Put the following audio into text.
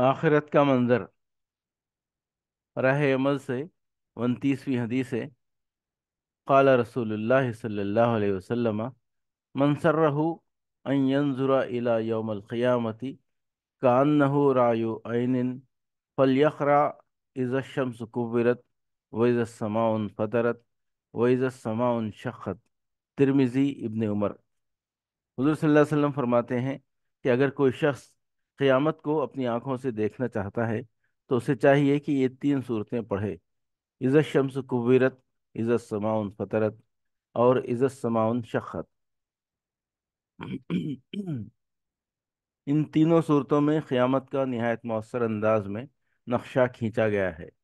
آخرت کا منظر رہ عمل سے انتیسویں حدیث قال رسول اللہ صلی اللہ علیہ وسلم سلم منصر رہ ذرا اللہ یوم القیامتی کان نہ عین فلیخرا این فلیق را عز شمس قبرت ویز السماء الفطرت ویز شخت ترمزی ابن عمر حضور صلی اللہ علیہ وسلم فرماتے ہیں کہ اگر کوئی شخص क़यामत को अपनी आँखों से देखना चाहता है तो उसे चाहिए कि ये तीन सूरतें पढ़े इज़त शम्स कुबीरत इज़त समाउन फतरत और इज़त समाउन शखत इन तीनों सूरतों में क़यामत का नहायत मौसर अंदाज में नक्शा खींचा गया है